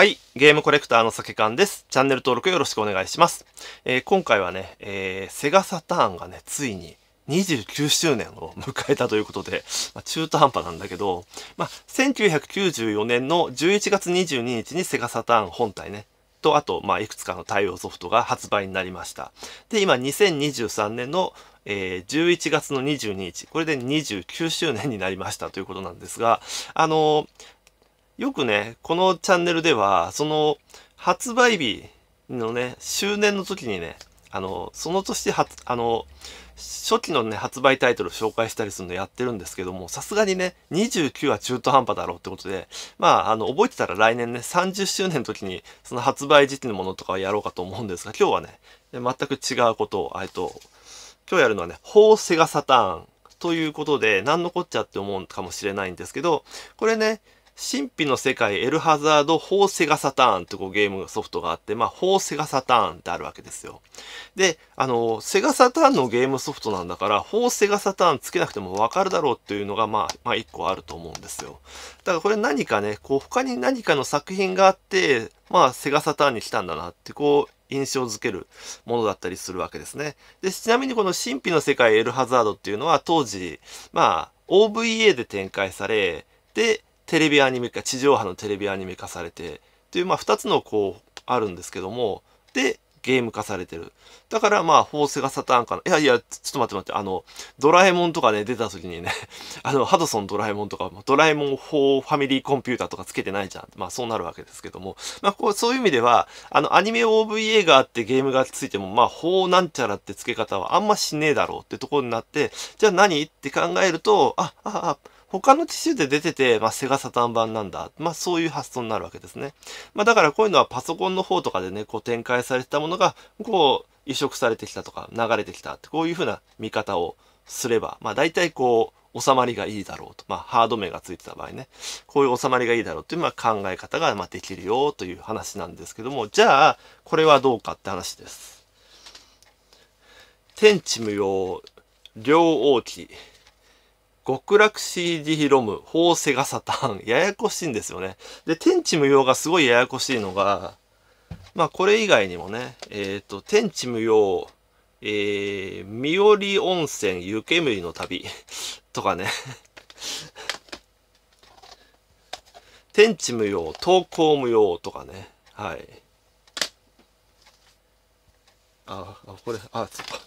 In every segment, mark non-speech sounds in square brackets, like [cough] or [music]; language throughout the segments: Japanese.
はい。ゲームコレクターの酒缶です。チャンネル登録よろしくお願いします。えー、今回はね、えー、セガサターンがね、ついに29周年を迎えたということで、まあ、中途半端なんだけど、まあ、1994年の11月22日にセガサターン本体ね、と、あと、まあ、いくつかの対応ソフトが発売になりました。で、今、2023年の、えー、11月の22日、これで29周年になりましたということなんですが、あのーよくね、このチャンネルでは、その発売日のね、周年の時にね、あの、その年発、あの、初期のね、発売タイトルを紹介したりするのやってるんですけども、さすがにね、29は中途半端だろうってことで、まあ、あの、覚えてたら来年ね、30周年の時に、その発売時期のものとかをやろうかと思うんですが、今日はね、全く違うことを、えっと、今日やるのはね、法セガサターンということで、なんのこっちゃって思うかもしれないんですけど、これね、神秘の世界エルハザード4セガサターンってこうゲームソフトがあって、まあ4セガサターンってあるわけですよ。で、あの、セガサターンのゲームソフトなんだから、4セガサターンつけなくてもわかるだろうっていうのが、まあ、まあ一個あると思うんですよ。だからこれ何かね、こう他に何かの作品があって、まあセガサターンに来たんだなって、こう印象づけるものだったりするわけですね。で、ちなみにこの神秘の世界エルハザードっていうのは当時、まあ OVA で展開され、で、テレビアニメ化地上波のテレビアニメ化されてというまあ2つのこうあるんですけどもでゲーム化されてるだからまあフォースがサターンかないやいやちょっと待って待ってあのドラえもんとかね出た時にね [laughs] あのハドソンドラえもんとかドラえもん4ファミリーコンピューターとかつけてないじゃんまあそうなるわけですけどもまあこうそういう意味ではあのアニメ OVA があってゲームがついてもまあなんちゃらって付け方はあんましねえだろうってところになってじゃあ何って考えるとあああ他の機種で出てて、まあ、セガサタン版なんだ。まあ、そういう発想になるわけですね。まあ、だからこういうのはパソコンの方とかでね、こう展開されてたものが、こう、移植されてきたとか、流れてきたって、こういうふうな見方をすれば、まあ、大体こう、収まりがいいだろうと。まあ、ハード面がついてた場合ね。こういう収まりがいいだろうっていう、まあ、考え方が、まあ、できるよという話なんですけども、じゃあ、これはどうかって話です。天地無用、両王旗。極楽 CD ヒロム、法セガサタン。ややこしいんですよね。で、天地無用がすごいややこしいのが、まあこれ以外にもね、えっ、ー、と、天地無用、えー、三織温泉湯煙の旅 [laughs] とかね天地無用、投稿無用とかね。はい。あ、あこれ、あ、そっか。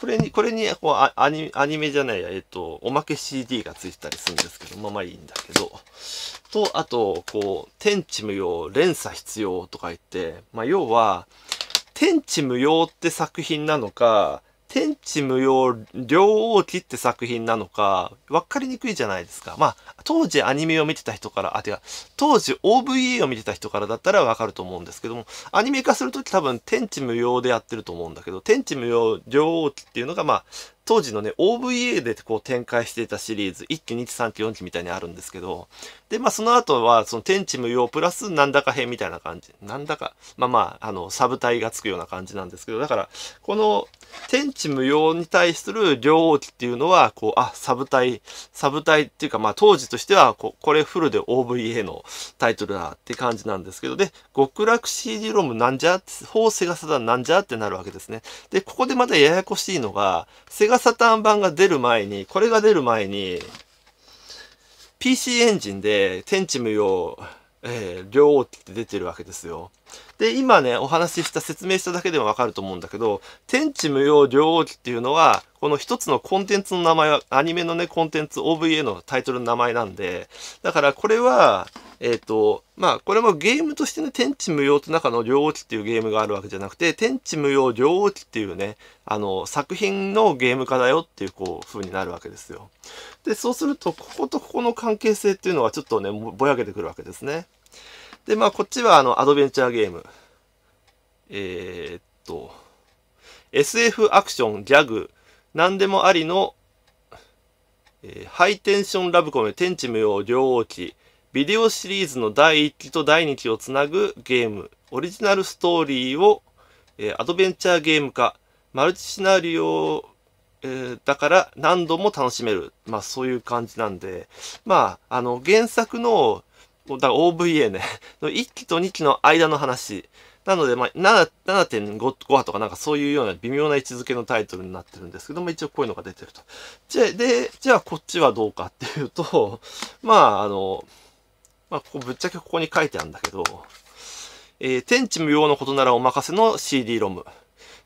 これに、これに、こうアニ、アニメじゃないや、えっと、おまけ CD がついてたりするんですけど、まあまあいいんだけど。と、あと、こう、天地無用、連鎖必要とか言って、まあ要は、天地無用って作品なのか、天地無用、両王記って作品なのか、わかりにくいじゃないですか。まあ、当時アニメを見てた人から、あ、てか、当時 OVA を見てた人からだったらわかると思うんですけども、アニメ化するとき多分天地無用でやってると思うんだけど、天地無用、両王記っていうのが、まあ、当時のね、OVA でこう展開していたシリーズ、1期、2期、3期、4期みたいにあるんですけど、で、まあその後は、その天地無用プラスなんだか編みたいな感じ、なんだか、まあまあ、あの、サブ隊がつくような感じなんですけど、だから、この天地無用に対する両王期っていうのは、こう、あ、サブ隊、サブ隊っていうか、まあ当時としてはこ、これフルで OVA のタイトルだって感じなんですけど、で、極楽 CD ロムなんじゃ、法セガサダなんじゃってなるわけですね。で、ここでまたややこしいのが、セガガサターン版が出る前に、これが出る前に、PC エンジンで天地無用、えー、両王って出てるわけですよ。で、今ね、お話しした、説明しただけでもわかると思うんだけど、天地無用両王記っていうのは、この一つのコンテンツの名前は、アニメのね、コンテンツ OVA のタイトルの名前なんで、だからこれは、えっ、ー、と、まあ、これもゲームとしてね、天地無用って中の両王記っていうゲームがあるわけじゃなくて、天地無用両王記っていうね、あの、作品のゲーム化だよっていう、こう、風になるわけですよ。で、そうすると、こことここの関係性っていうのはちょっとね、ぼやけてくるわけですね。で、まあ、こっちは、あの、アドベンチャーゲーム。えー、っと、SF アクション、ギャグ、何でもありの、えー、ハイテンションラブコメ、天地無用、両王ビデオシリーズの第1期と第2期をつなぐゲーム、オリジナルストーリーを、えー、アドベンチャーゲーム化、マルチシナリオ、えー、だから何度も楽しめる。まあそういう感じなんで、まあ、あの、原作のだから OVA ね。1 [laughs] 期と2期の間の話。なので、まあ、7.5話とかなんかそういうような微妙な位置づけのタイトルになってるんですけども、一応こういうのが出てると。じゃ、で、じゃあこっちはどうかっていうと、[laughs] まあ、あの、まあ、ここぶっちゃけここに書いてあるんだけど、えー、天地無用のことならお任せの CD ロム。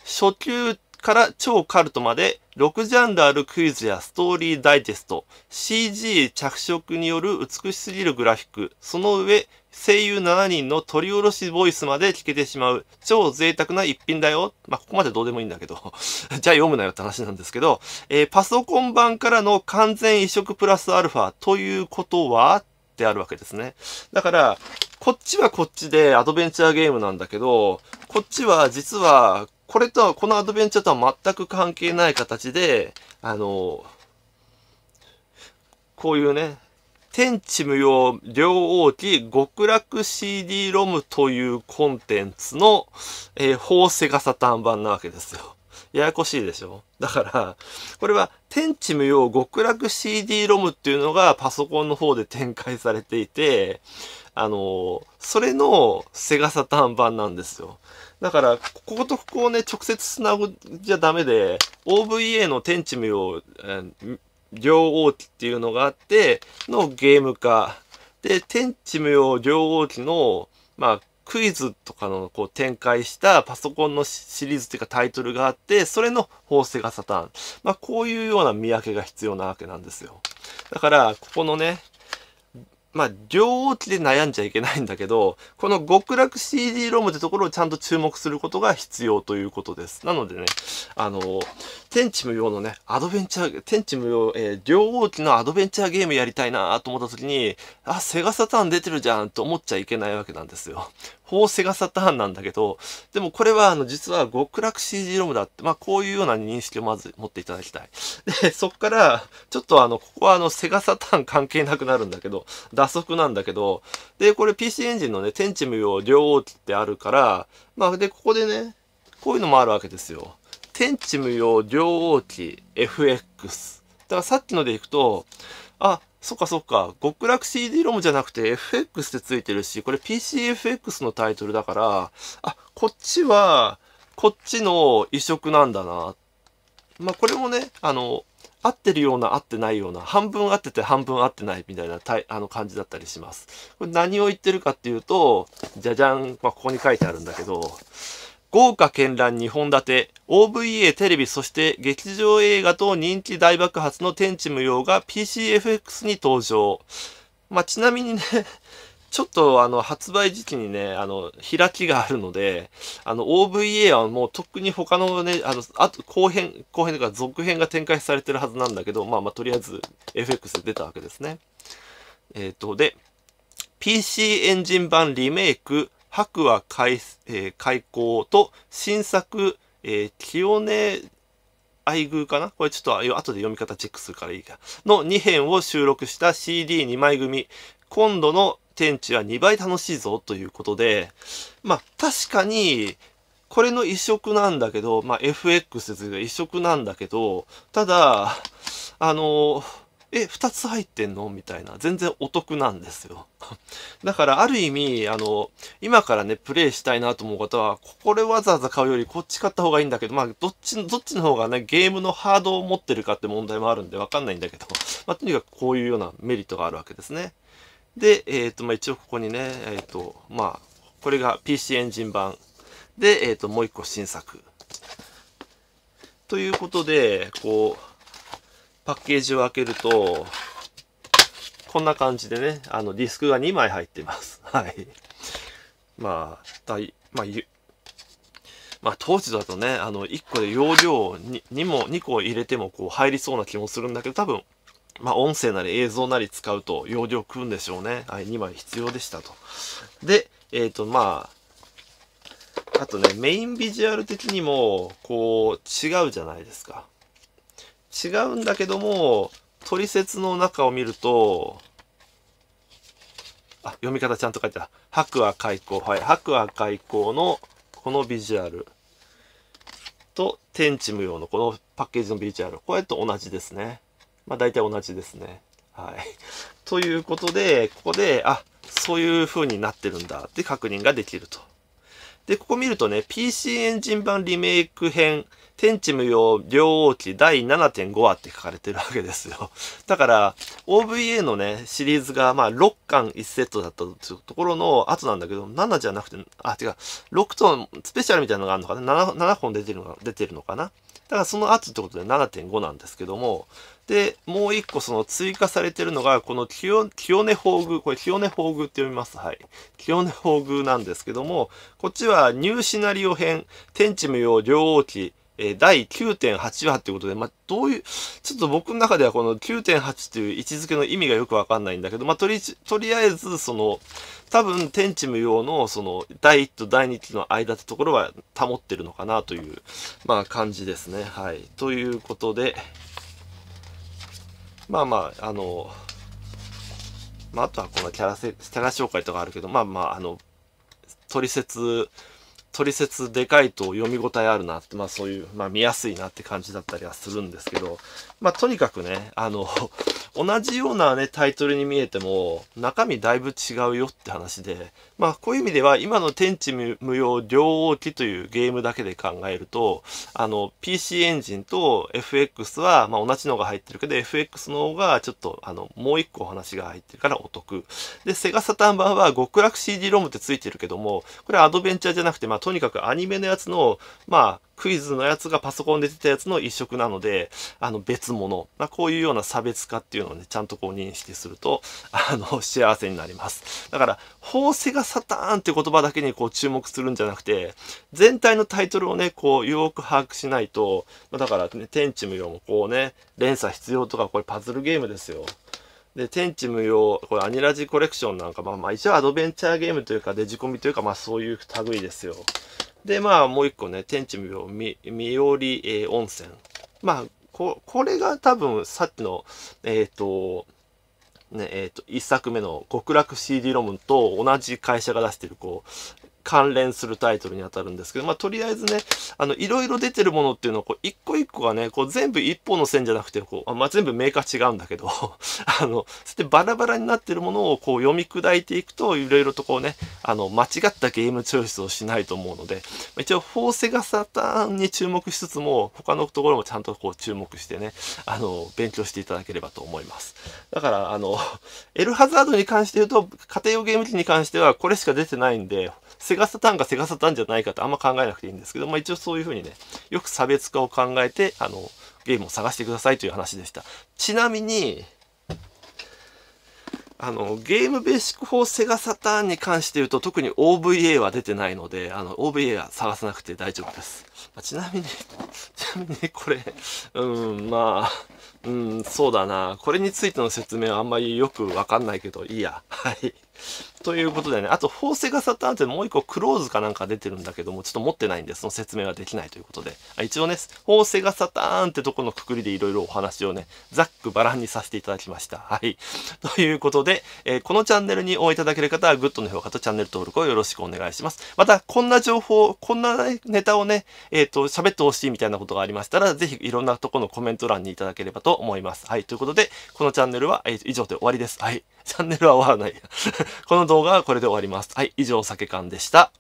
初級から超カルトまで6ジャンルあるクイズやストーリーダイジェスト、CG 着色による美しすぎるグラフィック、その上声優7人の取り下ろしボイスまで聞けてしまう超贅沢な一品だよ。まあ、ここまでどうでもいいんだけど [laughs] じゃあ読むなよって話なんですけど、えー、パソコン版からの完全移植プラスアルファということはってあるわけですね。だから、こっちはこっちでアドベンチャーゲームなんだけど、こっちは実はこれとは、このアドベンチャーとは全く関係ない形で、あの、こういうね、天地無用両王記極楽 CD ロムというコンテンツの、えー、法セガサタン版なわけですよ。ややこしいでしょだから、これは天地無用極楽 CD ロムっていうのがパソコンの方で展開されていて、あのー、それのセガサタン版なんですよ。だから、こことここをね、直接つなぐじゃダメで、OVA の天地無用、両王機っていうのがあって、のゲーム化。で、天地無用両王機の、まあ、クイズとかのこう展開したパソコンのシリーズっていうかタイトルがあって、それの法制がサタン。まあ、こういうような見分けが必要なわけなんですよ。だから、ここのね、まあ、両落ちで悩んじゃいけないんだけど、この極楽 CD ロムってところをちゃんと注目することが必要ということです。なのでね、あの、天地無用のね、アドベンチャー、天地無用、えー、両王機のアドベンチャーゲームやりたいなと思った時に、あ、セガサターン出てるじゃんと思っちゃいけないわけなんですよ。ほうセガサターンなんだけど、でもこれはあの実は極楽 CG ロムだって、まあこういうような認識をまず持っていただきたい。で、そっから、ちょっとあの、ここはあのセガサターン関係なくなるんだけど、打足なんだけど、で、これ PC エンジンのね、天地無用両王機ってあるから、まあで、ここでね、こういうのもあるわけですよ。天地無用両王機 FX。だからさっきのでいくと、あ、そっかそっか。極楽 CD ロムじゃなくて FX ってついてるし、これ PCFX のタイトルだから、あ、こっちは、こっちの移植なんだな。まあ、これもね、あの、合ってるような合ってないような、半分合ってて半分合ってないみたいなたいあの感じだったりします。これ何を言ってるかっていうと、じゃじゃん、まあ、ここに書いてあるんだけど、豪華絢爛2本立て、OVA テレビそして劇場映画と人気大爆発の天地無用が PCFX に登場。まあ、ちなみにね [laughs] ちょっとあの発売時期にね、あの、開きがあるので、あの OVA はもうとっくに他のね、あの、あと後編、後編とか続編が展開されてるはずなんだけど、まあまあとりあえず FX で出たわけですね。えっ、ー、と、で、PC エンジン版リメイク、白亜開,、えー、開港と新作、えー、清音愛遇かなこれちょっと後で読み方チェックするからいいか。の2編を収録した CD2 枚組。今度の天地は2倍楽しいぞということで、まあ確かに、これの移植なんだけど、まあ FX ですが移植なんだけど、ただ、あのーえ、2つ入ってんのみたいな。全然お得なんですよ。[laughs] だから、ある意味、あの、今からね、プレイしたいなと思う方は、これわざわざ買うよりこっち買った方がいいんだけど、まあ、どっち、どっちの方がね、ゲームのハードを持ってるかって問題もあるんでわかんないんだけど、[laughs] まあ、とにかくこういうようなメリットがあるわけですね。で、えっ、ー、と、まあ、一応ここにね、えっ、ー、と、まあ、これが PC エンジン版。で、えっ、ー、と、もう一個新作。ということで、こう、パッケージを開けると、こんな感じでね、あのディスクが2枚入ってます。[laughs] はい。まあ、だい、まあ、まあ、当時だとね、あの、1個で容量に 2, も2個入れてもこう入りそうな気もするんだけど、多分、まあ、音声なり映像なり使うと容量食うんでしょうね。はい、2枚必要でしたと。で、えっ、ー、と、まあ、あとね、メインビジュアル的にも、こう、違うじゃないですか。違うんだけども、トリセツの中を見ると、あ、読み方ちゃんと書いてある。白亜開口。はい。白亜開口のこのビジュアルと天地無用のこのパッケージのビジュアル。これと同じですね。まあ大体同じですね。はい。[laughs] ということで、ここで、あ、そういう風になってるんだって確認ができると。で、ここ見るとね、PC エンジン版リメイク編天地無用両王記第7.5話って書かれてるわけですよ。[laughs] だから、OVA のね、シリーズが、まあ、6巻1セットだったところの後なんだけど、7じゃなくて、あ、違う、6とスペシャルみたいなのがあるのかな 7, 7本出てるの出てるのかなだからその後ってことで7.5なんですけども、で、もう一個その追加されてるのが、この清清根宝これ清根宝具って読みます。はい。清根宝具なんですけども、こっちはニューシナリオ編、天地無用両王記、え第9.8話ってことで、まあ、どういう、ちょっと僕の中ではこの9.8っていう位置づけの意味がよくわかんないんだけど、まあ、とり、とりあえず、その、多分、天地無用の、その、第1と第2期の間ってところは保ってるのかなという、まあ、感じですね。はい。ということで、まあまあ、あの、まあ、あとはこのキャラせ、キャラ紹介とかあるけど、まあまあ、あの、トリセツ取説でかいと読み応えあるなって、まあそういう、まあ見やすいなって感じだったりはするんですけど、まあ、とにかくね、あの、[laughs] 同じようなね、タイトルに見えても、中身だいぶ違うよって話で、まあ、こういう意味では、今の天地無用両王機というゲームだけで考えると、あの、PC エンジンと FX は、まあ、同じのが入ってるけど、FX の方が、ちょっと、あの、もう一個お話が入ってるからお得。で、セガサタン版は極楽 CD ロムってついてるけども、これアドベンチャーじゃなくて、まあ、とにかくアニメのやつの、まあ、クイズのやつがパソコンで出たやつの一色なので、あの別物、まあ、こういうような差別化っていうのをね、ちゃんとこう認識すると、[laughs] あの、幸せになります。だから、法制がサターンって言葉だけにこう注目するんじゃなくて、全体のタイトルをね、こう、よく把握しないと、まあ、だからね、天地無用もこうね、連鎖必要とか、これパズルゲームですよ。で、天地無用、これアニラジコレクションなんか、まあまあ一応アドベンチャーゲームというかデジコミというか、まあそういう類ですよ。で、まあ、もう一個ね、天地無用、み、みおり、えー、温泉。まあ、こ、これが多分、さっきの、えっ、ー、と、ね、えっ、ー、と、一作目の極楽 CD ロムと同じ会社が出してる、こう、関連するタイトルにあたるんですけど、まあ、とりあえずね、あの、いろいろ出てるものっていうのを、こう、一個一個がね、こう、全部一本の線じゃなくて、こう、まあ、全部メーカー違うんだけど、[laughs] あの、そしてバラバラになってるものを、こう、読み砕いていくと、いろいろとこうね、あの、間違ったゲームチョイスをしないと思うので、一応、フォーセガサターンに注目しつつも、他のところもちゃんとこう、注目してね、あの、勉強していただければと思います。だから、あの、エルハザードに関して言うと、家庭用ゲーム機に関しては、これしか出てないんで、セセガサターンかセガサターンじゃないかとあんま考えなくていいんですけど、まあ、一応そういうふうにねよく差別化を考えてあのゲームを探してくださいという話でしたちなみにあのゲームベーシック4セガサターンに関して言うと特に OVA は出てないのであの OVA は探さなくて大丈夫です、まあ、ちなみに [laughs] ちなみにこれうんまあうんそうだなこれについての説明はあんまりよくわかんないけどいいやはいということでね、あと、宝石がサターンってもう一個クローズかなんか出てるんだけども、ちょっと持ってないんで、その説明はできないということで、あ一応ね、宝石がサターンってとこのくくりでいろいろお話をね、ざっくばらんにさせていただきました。はい。[laughs] ということで、えー、このチャンネルに応援いただける方は、グッドの評価とチャンネル登録をよろしくお願いします。また、こんな情報、こんなネタをね、えっ、ー、と、喋ってほしいみたいなことがありましたら、ぜひいろんなとこのコメント欄にいただければと思います。はい。ということで、このチャンネルは以上で終わりです。はい。チャンネルは終わらない。[laughs] この動画はこれで終わります。はい、以上、酒缶でした。